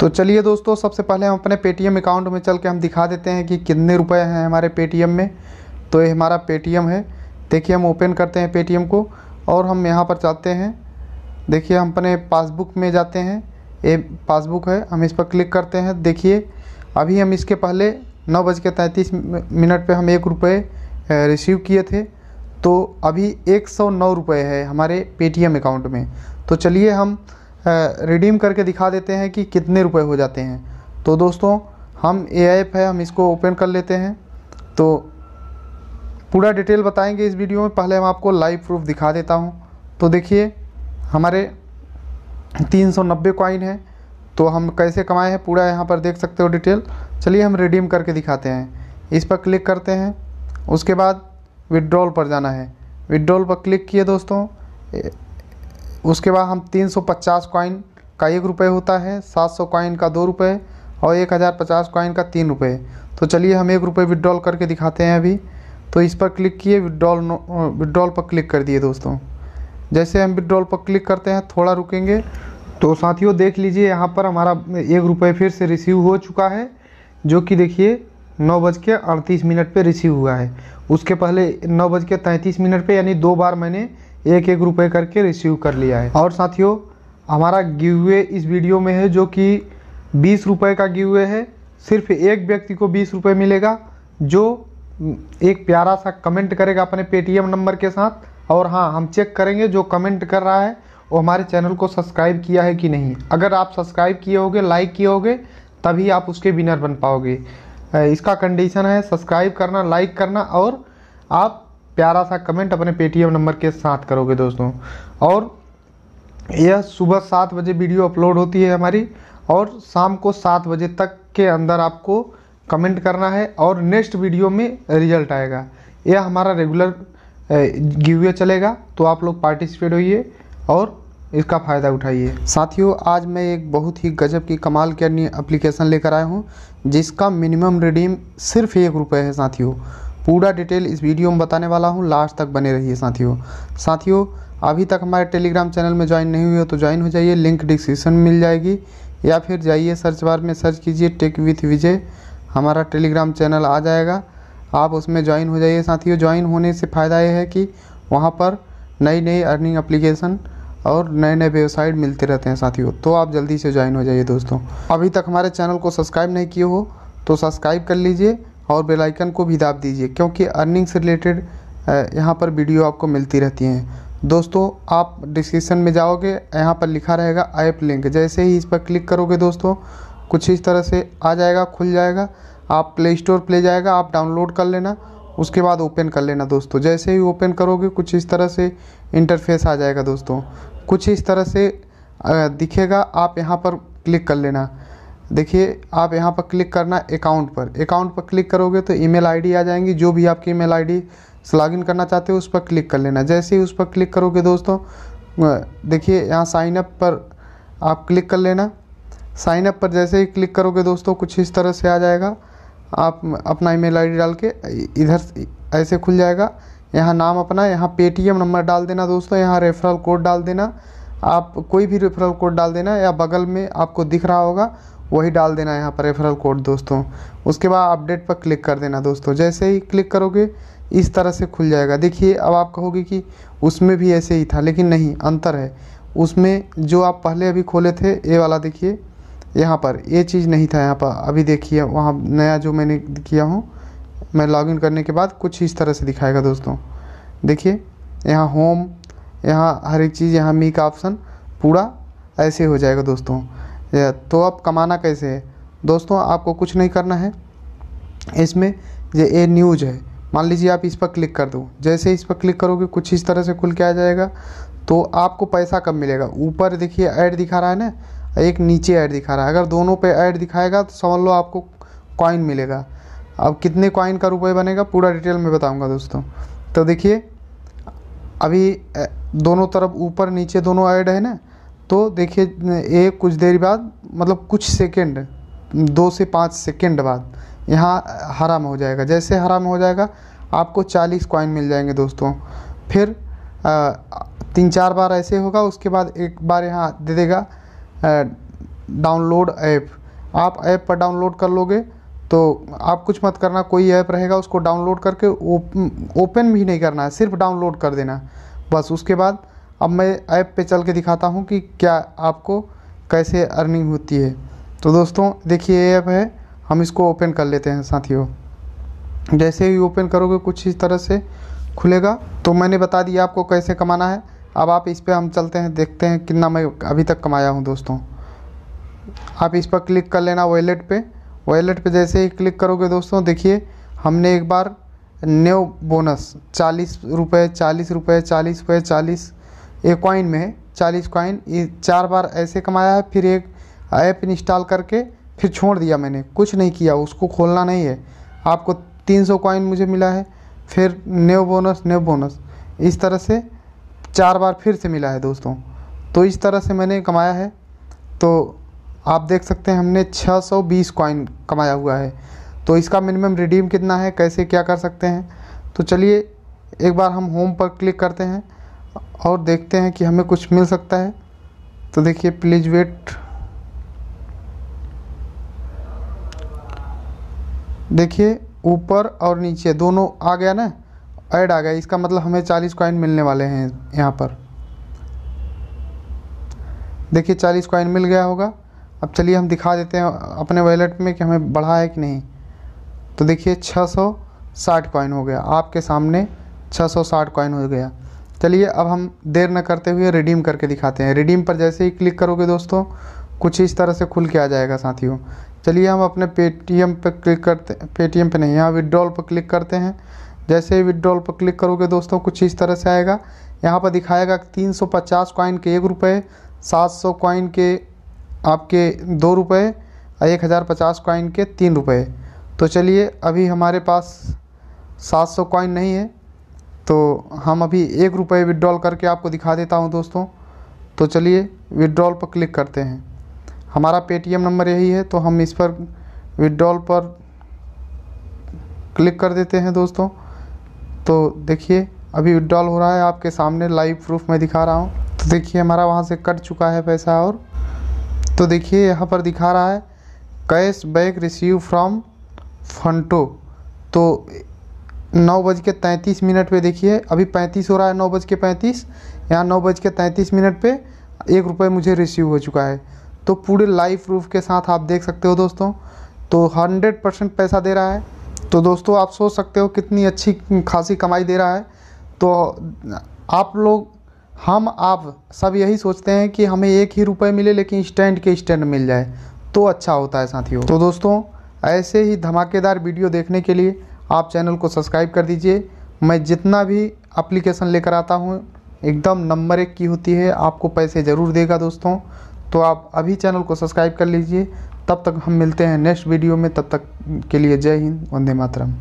तो चलिए दोस्तों सबसे पहले हम अपने पेटीएम अकाउंट में चल के हम दिखा देते हैं कि कितने रुपए हैं हमारे पेटीएम में तो ये हमारा पेटीएम है देखिए हम ओपन करते हैं पेटीएम को और हम यहाँ पर जाते हैं देखिए हम अपने पासबुक में जाते हैं ये पासबुक है हम इस पर क्लिक करते हैं देखिए अभी हम इसके पहले नौ बज के तैंतीस मिनट पर हम एक रुपये रिसीव किए थे तो अभी एक सौ नौ रुपये है हमारे पेटीएम अकाउंट में तो चलिए हम रिडीम करके दिखा देते हैं कि कितने रुपए हो जाते हैं तो दोस्तों हम ए है हम इसको ओपन कर लेते हैं तो पूरा डिटेल बताएंगे इस वीडियो में पहले हम आपको लाइव प्रूफ दिखा देता हूँ तो देखिए हमारे 390 कॉइन है तो हम कैसे कमाए हैं पूरा यहाँ पर देख सकते हो डिटेल चलिए हम रिडीम करके दिखाते हैं इस पर क्लिक करते हैं उसके बाद विड्रॉल पर जाना है विड्रॉल पर क्लिक किए दोस्तों उसके बाद हम 350 कॉइन का एक रुपये होता है 700 कॉइन का दो रुपये और 1050 कॉइन का तीन रुपये तो चलिए हम एक रुपये विड्रॉल करके दिखाते हैं अभी तो इस पर क्लिक किए विड्रॉल विड्रॉल पर क्लिक कर दिए दोस्तों जैसे हम विड्रॉल पर क्लिक करते हैं थोड़ा रुकेंगे तो साथियों देख लीजिए यहाँ पर हमारा एक रुपये फिर से रिसीव हो चुका है जो कि देखिए नौ बज के अड़तीस मिनट पर रिसीव हुआ है उसके पहले नौ बज के तैंतीस मिनट पर यानी दो बार मैंने एक एक रुपये करके रिसीव कर लिया है और साथियों हमारा गिवे इस वीडियो में है जो कि बीस रुपये का गिवे है सिर्फ एक व्यक्ति को बीस रुपये मिलेगा जो एक प्यारा सा कमेंट करेगा अपने पेटीएम नंबर के साथ और हाँ हम चेक करेंगे जो कमेंट कर रहा है वो हमारे चैनल को सब्सक्राइब किया है कि नहीं अगर आप सब्सक्राइब किए होगे लाइक किए होगे तभी आप उसके विनर बन पाओगे इसका कंडीशन है सब्सक्राइब करना लाइक करना और आप प्यारा सा कमेंट अपने पेटीएम नंबर के साथ करोगे दोस्तों और यह सुबह सात बजे वीडियो अपलोड होती है हमारी और शाम को सात बजे तक के अंदर आपको कमेंट करना है और नेक्स्ट वीडियो में रिजल्ट आएगा यह हमारा रेगुलर गिवे चलेगा तो आप लोग पार्टिसिपेट होइए और इसका फ़ायदा उठाइए साथियों आज मैं एक बहुत ही गजब की कमाल की अन्य एप्लीकेशन लेकर आया हूँ जिसका मिनिमम रिडीम सिर्फ एक रुपये है साथियों पूरा डिटेल इस वीडियो में बताने वाला हूँ लास्ट तक बने रहिए साथियों साथियों अभी तक हमारे टेलीग्राम चैनल में ज्वाइन नहीं हुए तो ज्वाइन हो जाइए लिंक डिस्क्रिप्शन में मिल जाएगी या फिर जाइए सर्च बार में सर्च कीजिए टेक विथ विजय हमारा टेलीग्राम चैनल आ जाएगा आप उसमें ज्वाइन हो जाइए साथियों ज्वाइन होने से फ़ायदा यह है कि वहाँ पर नई नई अर्निंग अप्लीकेशन और नए नए वेबसाइट मिलते रहते हैं साथियों तो आप जल्दी से ज्वाइन हो जाइए दोस्तों अभी तक हमारे चैनल को सब्सक्राइब नहीं किए हो तो सब्सक्राइब कर लीजिए और बेल आइकन को भी दाब दीजिए क्योंकि अर्निंग से रिलेटेड यहाँ पर वीडियो आपको मिलती रहती हैं दोस्तों आप डिस्क्रिप्शन में जाओगे यहाँ पर लिखा रहेगा ऐप लिंक जैसे ही इस पर क्लिक करोगे दोस्तों कुछ इस तरह से आ जाएगा खुल जाएगा आप प्ले स्टोर प्ले जाएगा आप डाउनलोड कर लेना उसके बाद ओपन कर लेना दोस्तों जैसे ही ओपन करोगे कुछ इस तरह से इंटरफेस आ जाएगा दोस्तों कुछ इस तरह से दिखेगा आप यहाँ पर क्लिक कर लेना देखिए आप यहाँ पर क्लिक करना अकाउंट पर अकाउंट पर क्लिक करोगे तो ईमेल आईडी आ जाएंगी जो भी आपकी ईमेल आईडी से लॉगिन करना चाहते हो उस पर क्लिक कर लेना जैसे ही उस पर क्लिक करोगे दोस्तों देखिए यहाँ साइन अप पर आप क्लिक कर लेना साइन अप पर जैसे ही क्लिक करोगे दोस्तों कुछ इस तरह से आ जाएगा आप अपना ईमेल डी डाल के इधर ऐसे खुल जाएगा यहाँ नाम अपना यहाँ एम नंबर डाल देना दोस्तों यहाँ रेफरल कोड डाल देना आप कोई भी रेफरल कोड डाल देना या बगल में आपको दिख रहा होगा वही डाल देना है यहाँ पर रेफरल कोड दोस्तों उसके बाद अपडेट पर क्लिक कर देना दोस्तों जैसे ही क्लिक करोगे इस तरह से खुल जाएगा देखिए अब आप कहोगे कि उसमें भी ऐसे ही था लेकिन नहीं अंतर है उसमें जो आप पहले अभी खोले थे ये वाला देखिए यहाँ पर ये चीज़ नहीं था यहाँ पर अभी देखिए वहाँ नया जो मैंने किया हूँ मैं लॉगिन करने के बाद कुछ इस तरह से दिखाएगा दोस्तों देखिए यहाँ होम यहाँ हर एक चीज़ यहाँ मी का ऑप्शन पूरा ऐसे हो जाएगा दोस्तों या तो आप कमाना कैसे है दोस्तों आपको कुछ नहीं करना है इसमें ये ए न्यूज है मान लीजिए आप इस पर क्लिक कर दो जैसे इस पर क्लिक करोगे कुछ इस तरह से खुल के आ जाएगा तो आपको पैसा कब मिलेगा ऊपर देखिए ऐड दिखा रहा है ना एक नीचे ऐड दिखा रहा है अगर दोनों पे ऐड दिखाएगा तो समझ लो आपको कॉइन मिलेगा अब कितने कॉइन का रुपये बनेगा पूरा डिटेल में बताऊँगा दोस्तों तो देखिए अभी दोनों तरफ ऊपर नीचे दोनों ऐड है ना तो देखिए एक कुछ देर बाद मतलब कुछ सेकंड दो से पाँच सेकंड बाद यहाँ हरा में हो जाएगा जैसे हरा में हो जाएगा आपको चालीस कॉइन मिल जाएंगे दोस्तों फिर तीन चार बार ऐसे होगा उसके बाद एक बार यहाँ दे देगा डाउनलोड ऐप आप ऐप पर डाउनलोड कर लोगे तो आप कुछ मत करना कोई ऐप रहेगा उसको डाउनलोड करके ओपन भी नहीं करना है सिर्फ डाउनलोड कर देना बस उसके बाद अब मैं ऐप पे चल के दिखाता हूँ कि क्या आपको कैसे अर्निंग होती है तो दोस्तों देखिए ये ऐप है हम इसको ओपन कर लेते हैं साथियों जैसे ही ओपन करोगे कुछ इस तरह से खुलेगा तो मैंने बता दिया आपको कैसे कमाना है अब आप इस पर हम चलते हैं देखते हैं कितना मैं अभी तक कमाया हूँ दोस्तों आप इस पर क्लिक कर लेना वॉलेट पे वॉलेट पे जैसे ही क्लिक करोगे दोस्तों देखिए हमने एक बार न्यू बोनस चालीस रुपये चालीस रुपये चालीस रुपये चालीस एक कॉइन में है चालीस कॉइन ये चार बार ऐसे कमाया है फिर एक ऐप इंस्टॉल करके फिर छोड़ दिया मैंने कुछ नहीं किया उसको खोलना नहीं है आपको तीन सौ कॉइन मुझे मिला है फिर न्यू बोनस न्यू बोनस इस तरह से चार बार फिर से मिला है दोस्तों तो इस तरह से मैंने कमाया है तो आप देख सकते हैं हमने 620 कॉइन कमाया हुआ है तो इसका मिनिमम रिडीम कितना है कैसे क्या कर सकते हैं तो चलिए एक बार हम होम पर क्लिक करते हैं और देखते हैं कि हमें कुछ मिल सकता है तो देखिए प्लीज़ वेट देखिए ऊपर और नीचे दोनों आ गया ना ऐड आ गया इसका मतलब हमें चालीस कॉइन मिलने वाले हैं यहाँ पर देखिए चालीस कॉइन मिल गया होगा अब चलिए हम दिखा देते हैं अपने वॉलेट में कि हमें बढ़ा है कि नहीं तो देखिए छः सौ साठ कॉइन हो गया आपके सामने छः सौ साठ कॉइन हो गया चलिए अब हम देर न करते हुए रिडीम करके दिखाते हैं रिडीम पर जैसे ही क्लिक करोगे दोस्तों कुछ इस तरह से खुल के आ जाएगा साथियों चलिए हम अपने पेटीएम पर क्लिक करते पेटीएम पर नहीं यहाँ विड्रॉल पर क्लिक करते हैं जैसे ही विड्रॉल पर क्लिक करोगे दोस्तों कुछ इस तरह से आएगा यहाँ पर दिखाएगा तीन सौ पचास कॉइन के एक रुपये सात सौ कॉइन के आपके दो रुपये और एक हज़ार पचास कॉइन के तीन रुपये तो चलिए अभी हमारे पास सात सौ कॉइन नहीं है तो हम अभी एक रुपये विड्रॉल करके आपको दिखा देता हूँ दोस्तों तो चलिए विड्रॉल पर क्लिक करते हैं हमारा पेटीएम नंबर यही है तो हम इस पर विड्रॉल पर क्लिक कर देते हैं दोस्तों तो देखिए अभी विड्रॉल हो रहा है आपके सामने लाइव प्रूफ में दिखा रहा हूँ तो देखिए हमारा वहाँ से कट चुका है पैसा और तो देखिए यहाँ पर दिखा रहा है कैश बैक रिसीव फ्रॉम फंटो तो नौ बज के तैंतीस मिनट पर देखिए अभी पैंतीस हो रहा है नौ बज के पैंतीस यहाँ नौ बज के तैंतीस मिनट पर एक रुपये मुझे रिसीव हो चुका है तो पूरे लाइव प्रूफ के साथ आप देख सकते हो दोस्तों तो हंड्रेड परसेंट पैसा दे रहा है तो दोस्तों आप सोच सकते हो कितनी अच्छी खासी कमाई दे रहा है तो आप लोग हम आप सब यही सोचते हैं कि हमें एक ही रुपये मिले लेकिन स्टैंड के स्टैंड मिल जाए तो अच्छा होता है साथियों तो दोस्तों ऐसे ही धमाकेदार वीडियो देखने के लिए आप चैनल को सब्सक्राइब कर दीजिए मैं जितना भी अप्लीकेशन लेकर आता हूँ एकदम नंबर एक की होती है आपको पैसे ज़रूर देगा दोस्तों तो आप अभी चैनल को सब्सक्राइब कर लीजिए तब तक हम मिलते हैं नेक्स्ट वीडियो में तब तक के लिए जय हिंद वंदे मातरम